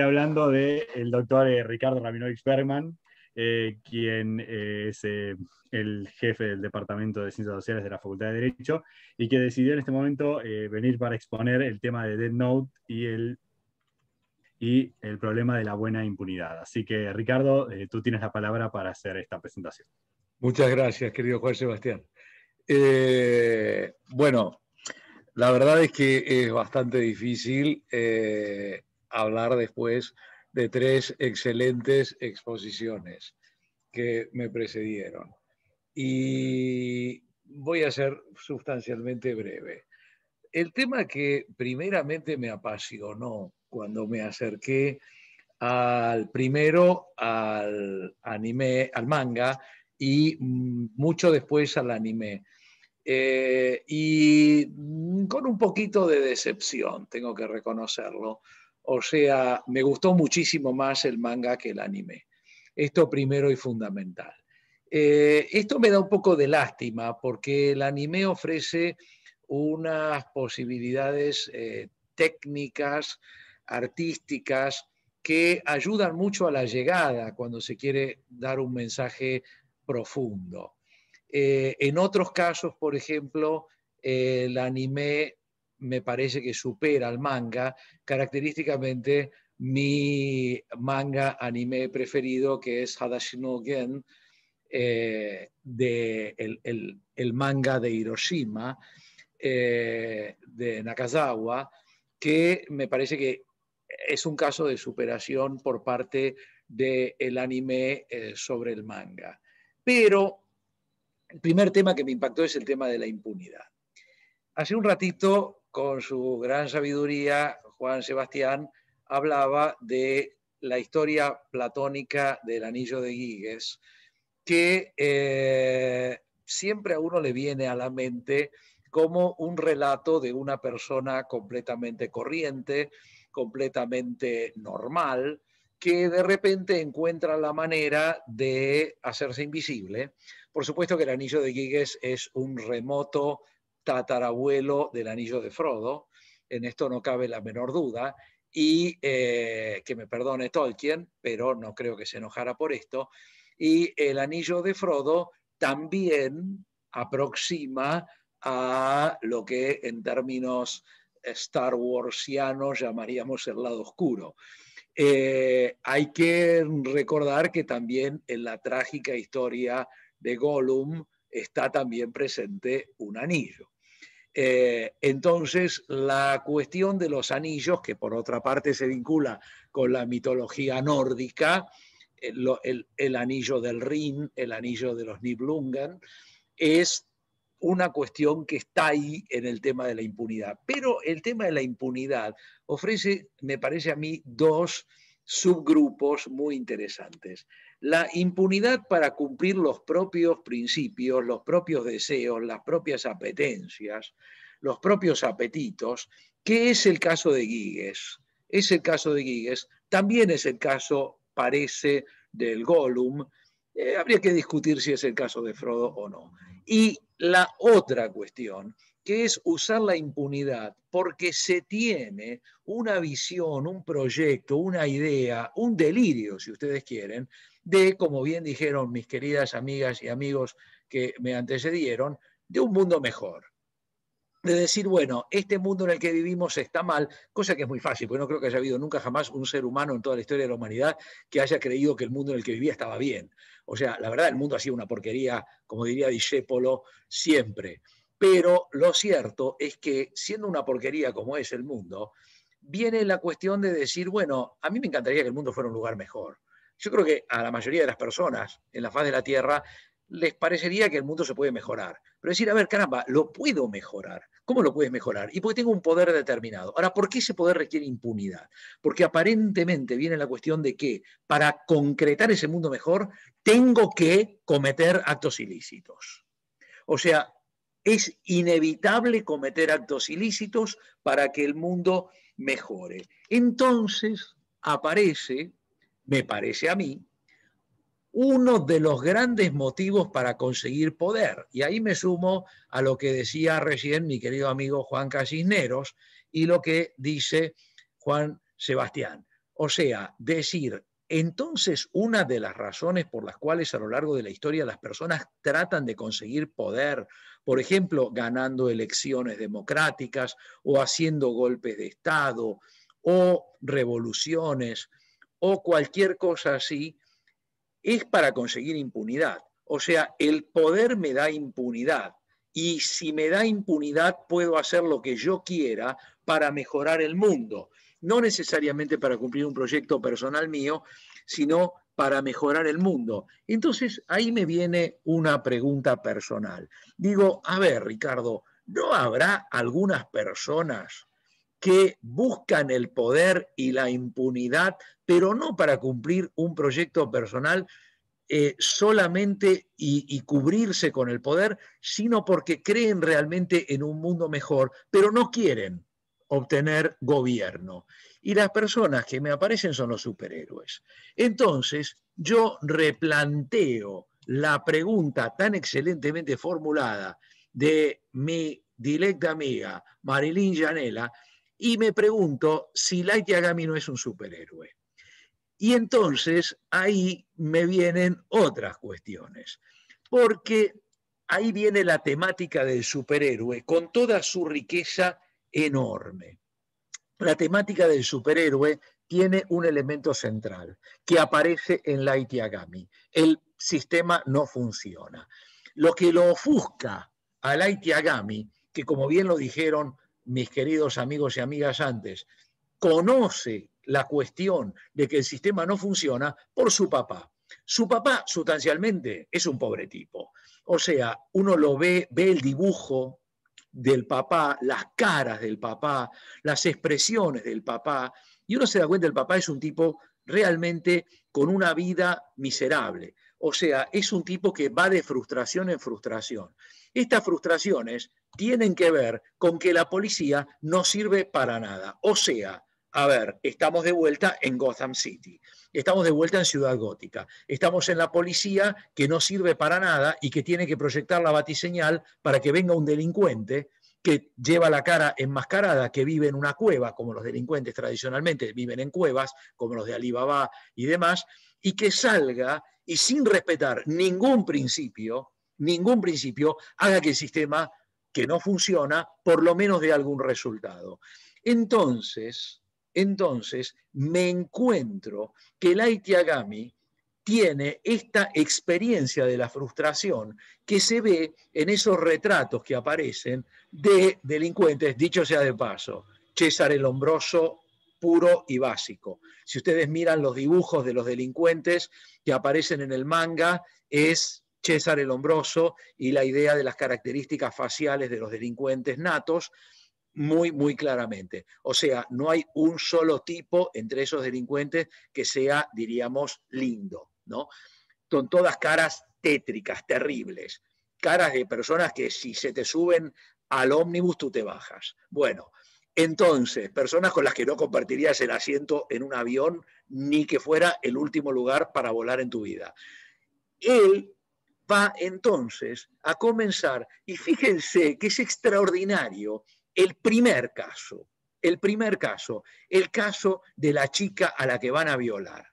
hablando del doctor eh, Ricardo Rabinovich Berman, eh, quien eh, es el jefe del Departamento de Ciencias Sociales de la Facultad de Derecho y que decidió en este momento venir para exponer el tema de Dead Note y el, y el problema de la buena impunidad. Así que, Ricardo, tú tienes la palabra para hacer esta presentación. Muchas gracias, querido Juan Sebastián. bueno, la verdad es que es bastante difícil hablar después de tres excelentes exposiciones que me precedieron. Y voy a ser sustancialmente breve. El tema que primeramente me apasionó cuando me acerqué al primero, al anime, al manga y mucho después al anime. Eh, y con un poquito de decepción, tengo que reconocerlo, o sea, me gustó muchísimo más el manga que el anime. Esto primero y fundamental. Eh, esto me da un poco de lástima porque el anime ofrece unas posibilidades eh, técnicas, artísticas, que ayudan mucho a la llegada cuando se quiere dar un mensaje profundo. Eh, en otros casos, por ejemplo, el anime me parece que supera al manga, característicamente mi manga anime preferido, que es Hadashino Gen, eh, de el, manga de Hiroshima, eh, de Nakazawa, que me parece que es un caso de superación por parte del anime eh, sobre el manga. Pero el primer tema que me impactó es el tema de la impunidad. Hace un ratito con su gran sabiduría, Juan Sebastián, hablaba de la historia platónica del anillo de Giges, que eh, siempre a uno le viene a la mente como un relato de una persona completamente corriente, completamente normal, que de repente encuentra la manera de hacerse invisible. Por supuesto que el anillo de Giges es un remoto tatarabuelo del anillo de Frodo, en esto no cabe la menor duda, y eh, que me perdone Tolkien, pero no creo que se enojara por esto, y el anillo de Frodo también aproxima a lo que en términos eh, Star Warsianos llamaríamos el lado oscuro. Eh, hay que recordar que también en la trágica historia de Gollum está también presente un anillo. Eh, entonces, la cuestión de los anillos, que por otra parte se vincula con la mitología nórdica, eh, el, anillo del Rin, el anillo de los Niblungen, es una cuestión que está ahí en el tema de la impunidad. Pero el tema de la impunidad ofrece, me parece a mí, dos subgrupos muy interesantes. La impunidad para cumplir los propios principios, los propios deseos, las propias apetencias, los propios apetitos, que es el caso de Guigues. Es el caso de Guigues, también es el caso, parece, del Gollum. Eh, habría que discutir si es el caso de Frodo o no. Y la otra cuestión que es usar la impunidad, porque se tiene una visión, un proyecto, una idea, un delirio, si ustedes quieren, de, como bien dijeron mis queridas amigas y amigos que me antecedieron, de un mundo mejor. De decir, bueno, este mundo en el que vivimos está mal, cosa que es muy fácil, porque no creo que haya habido nunca jamás un ser humano en toda la historia de la humanidad que haya creído que el mundo en el que vivía estaba bien. O sea, la verdad, el mundo ha sido una porquería, como diría Discépolo, siempre. Pero lo cierto es que siendo una porquería como es el mundo, viene la cuestión de decir, bueno, a mí me encantaría que el mundo fuera un lugar mejor. Yo creo que a la mayoría de las personas en la faz de la Tierra les parecería que el mundo se puede mejorar. Pero decir, a ver, caramba, lo puedo mejorar. ¿Cómo lo puedes mejorar? Y porque tengo un poder determinado. Ahora, ¿por qué ese poder requiere impunidad? Porque aparentemente viene la cuestión de que para concretar ese mundo mejor tengo que cometer actos ilícitos. O sea, es inevitable cometer actos ilícitos para que el mundo mejore. Entonces aparece, me parece a mí, uno de los grandes motivos para conseguir poder. Y ahí me sumo a lo que decía recién mi querido amigo Juan Casisneros y lo que dice Juan Sebastián. O sea, decir entonces, una de las razones por las cuales a lo largo de la historia las personas tratan de conseguir poder, por ejemplo, ganando elecciones democráticas o haciendo golpes de Estado o revoluciones o cualquier cosa así, es para conseguir impunidad. O sea, el poder me da impunidad y si me da impunidad puedo hacer lo que yo quiera para mejorar el mundo no necesariamente para cumplir un proyecto personal mío, sino para mejorar el mundo. Entonces, ahí me viene una pregunta personal. Digo, a ver, Ricardo, ¿no habrá algunas personas que buscan el poder y la impunidad, pero no para cumplir un proyecto personal eh, solamente y, cubrirse con el poder, sino porque creen realmente en un mundo mejor, pero no quieren obtener gobierno. Y las personas que me aparecen son los superhéroes. Entonces, yo replanteo la pregunta tan excelentemente formulada de mi directa amiga Marilyn Janela y me pregunto si Yagami no es un superhéroe. Y entonces ahí me vienen otras cuestiones, porque ahí viene la temática del superhéroe con toda su riqueza enorme. La temática del superhéroe tiene un elemento central que aparece en la Itiagami. El sistema no funciona. Lo que lo ofusca a la Itiagami, que como bien lo dijeron mis queridos amigos y amigas antes, conoce la cuestión de que el sistema no funciona por su papá. Su papá sustancialmente es un pobre tipo. O sea, uno lo ve, ve el dibujo del papá, las caras del papá, las expresiones del papá, y uno se da cuenta, el papá es un tipo realmente con una vida miserable. O sea, es un tipo que va de frustración en frustración. Estas frustraciones tienen que ver con que la policía no sirve para nada. O sea, a ver, estamos de vuelta en Gotham City, estamos de vuelta en Ciudad Gótica, estamos en la policía que no sirve para nada y que tiene que proyectar la batiseñal para que venga un delincuente que lleva la cara enmascarada, que vive en una cueva, como los delincuentes tradicionalmente viven en cuevas, como los de Alibaba y demás, y que salga y sin respetar ningún principio, ningún principio, haga que el sistema que no funciona, por lo menos dé algún resultado. Entonces, entonces me encuentro que el Aitiagami tiene esta experiencia de la frustración que se ve en esos retratos que aparecen de delincuentes, dicho sea de paso, César el Hombroso puro y básico. Si ustedes miran los dibujos de los delincuentes que aparecen en el manga, es César el Hombroso y la idea de las características faciales de los delincuentes natos, muy, muy claramente. O sea, no hay un solo tipo entre esos delincuentes que sea, diríamos, lindo, ¿no? Son todas caras tétricas, terribles, caras de personas que si se te suben al ómnibus tú te bajas. Bueno, entonces, personas con las que no compartirías el asiento en un avión ni que fuera el último lugar para volar en tu vida. Él va entonces a comenzar, y fíjense que es extraordinario, el primer caso, el primer caso, el caso de la chica a la que van a violar.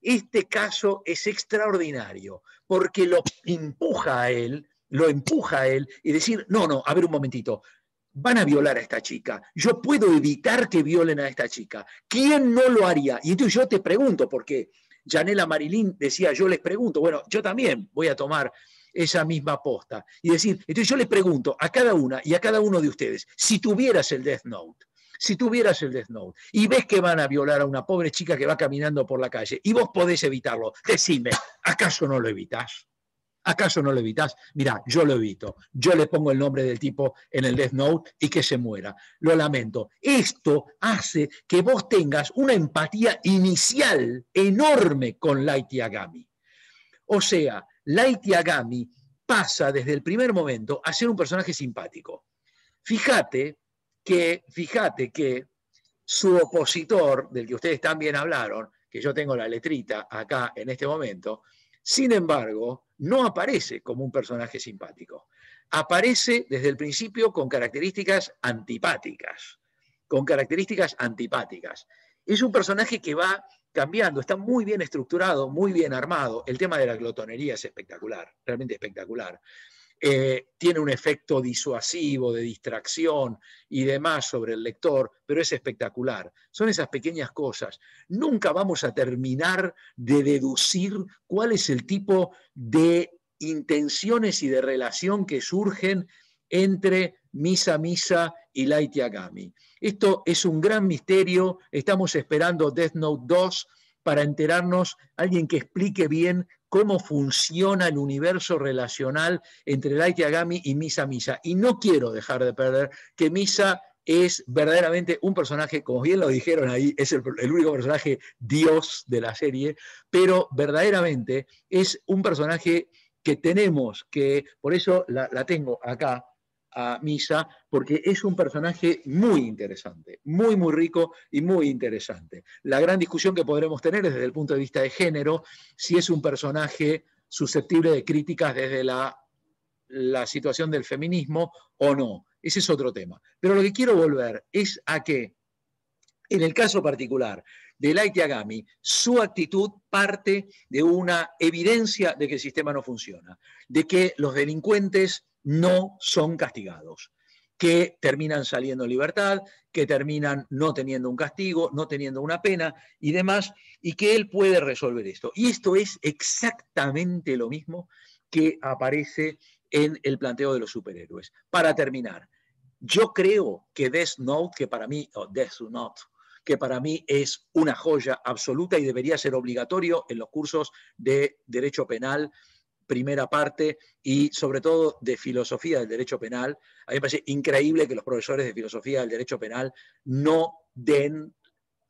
Este caso es extraordinario porque lo empuja a él, lo empuja él y decir, no, no, a ver un momentito, van a violar a esta chica, yo puedo evitar que violen a esta chica, ¿quién no lo haría? Y entonces yo te pregunto, porque Janela Marilín decía, yo les pregunto, bueno, yo también voy a tomar esa misma posta. Y decir, entonces yo le pregunto a cada una y a cada uno de ustedes, si tuvieras el Death Note, si tuvieras el Death Note y ves que van a violar a una pobre chica que va caminando por la calle y vos podés evitarlo, decime, ¿acaso no lo evitas? ¿Acaso no lo evitas? Mirá, yo lo evito. Yo le pongo el nombre del tipo en el Death Note y que se muera. Lo lamento. Esto hace que vos tengas una empatía inicial enorme con Light Agami. O sea, Light pasa desde el primer momento a ser un personaje simpático. Fíjate que, fíjate que su opositor, del que ustedes también hablaron, que yo tengo la letrita acá en este momento, sin embargo, no aparece como un personaje simpático. Aparece desde el principio con características antipáticas, con características antipáticas. Es un personaje que va cambiando, está muy bien estructurado, muy bien armado. El tema de la glotonería es espectacular, realmente espectacular. Eh, tiene un efecto disuasivo, de distracción y demás sobre el lector, pero es espectacular. Son esas pequeñas cosas. Nunca vamos a terminar de deducir cuál es el tipo de intenciones y de relación que surgen entre misa, misa y Light Esto es un gran misterio, estamos esperando Death Note 2 para enterarnos, alguien que explique bien cómo funciona el universo relacional entre Light Yagami y Misa Misa. Y no quiero dejar de perder que Misa es verdaderamente un personaje, como bien lo dijeron ahí, es el, único personaje dios de la serie, pero verdaderamente es un personaje que tenemos, que por eso la tengo acá, a misa porque es un personaje muy interesante, muy, muy rico y muy interesante. La gran discusión que podremos tener es desde el punto de vista de género, si es un personaje susceptible de críticas desde la, la situación del feminismo o no. Ese es otro tema. Pero lo que quiero volver es a que, en el caso particular de Light Yagami, su actitud parte de una evidencia de que el sistema no funciona, de que los delincuentes no son castigados, que terminan saliendo en libertad, que terminan no teniendo un castigo, no teniendo una pena y demás, y que él puede resolver esto. Y esto es exactamente lo mismo que aparece en el planteo de los superhéroes. Para terminar, yo creo que Death Note, que para mí, o Death Note, que para mí es una joya absoluta y debería ser obligatorio en los cursos de Derecho Penal primera parte y sobre todo de filosofía del derecho penal. A mí me parece increíble que los profesores de filosofía del derecho penal no den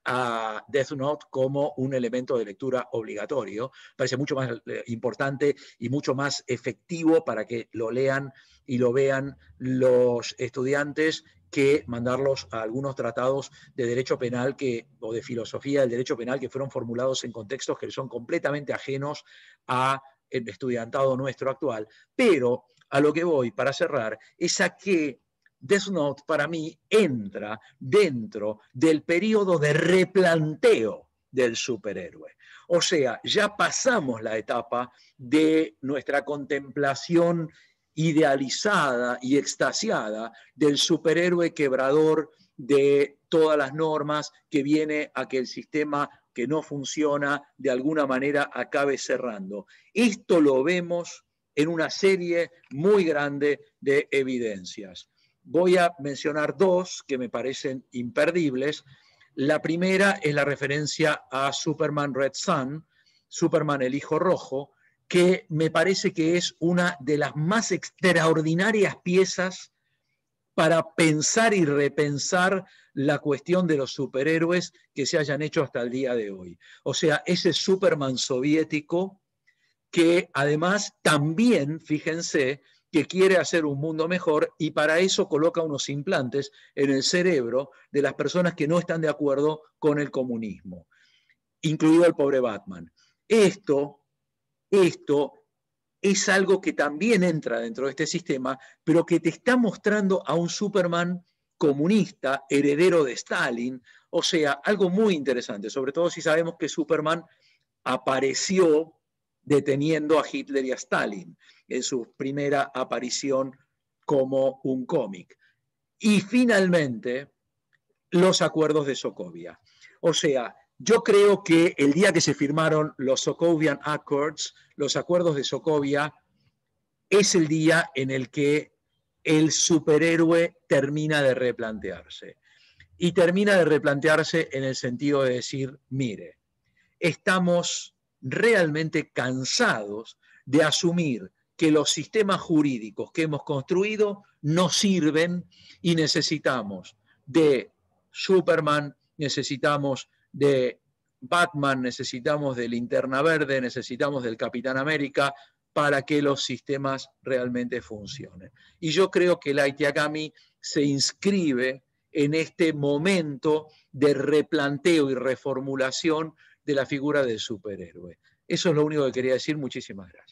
a Death Note como un elemento de lectura obligatorio. Parece mucho más eh, importante y mucho más efectivo para que lo lean y lo vean los estudiantes que mandarlos a algunos tratados de derecho penal que, o de filosofía del derecho penal que fueron formulados en contextos que son completamente ajenos a el estudiantado nuestro actual, pero a lo que voy para cerrar es a que Death para mí entra dentro del periodo de replanteo del superhéroe. O sea, ya pasamos la etapa de nuestra contemplación idealizada y extasiada del superhéroe quebrador de todas las normas que viene a que el sistema que no funciona de alguna manera acabe cerrando. Esto lo vemos en una serie muy grande de evidencias. Voy a mencionar dos que me parecen imperdibles. La primera es la referencia a Superman Red Sun, Superman el Hijo Rojo, que me parece que es una de las más extraordinarias piezas para pensar y repensar la cuestión de los superhéroes que se hayan hecho hasta el día de hoy. O sea, ese Superman soviético que además también, fíjense, que quiere hacer un mundo mejor y para eso coloca unos implantes en el cerebro de las personas que no están de acuerdo con el comunismo, incluido el pobre Batman. Esto, esto es algo que también entra dentro de este sistema, pero que te está mostrando a un Superman comunista, heredero de Stalin, o sea, algo muy interesante, sobre todo si sabemos que Superman apareció deteniendo a Hitler y a Stalin en su primera aparición como un cómic. Y finalmente, los acuerdos de Sokovia. O sea, yo creo que el día que se firmaron los Sokovian Accords, los acuerdos de Sokovia, es el día en el que el superhéroe termina de replantearse. Y termina de replantearse en el sentido de decir, mire, estamos realmente cansados de asumir que los sistemas jurídicos que hemos construido no sirven y necesitamos de Superman, necesitamos de Batman, necesitamos de Linterna Verde, necesitamos del Capitán América para que los sistemas realmente funcionen. Y yo creo que la Itiagami se inscribe en este momento de replanteo y reformulación de la figura del superhéroe. Eso es lo único que quería decir. Muchísimas gracias.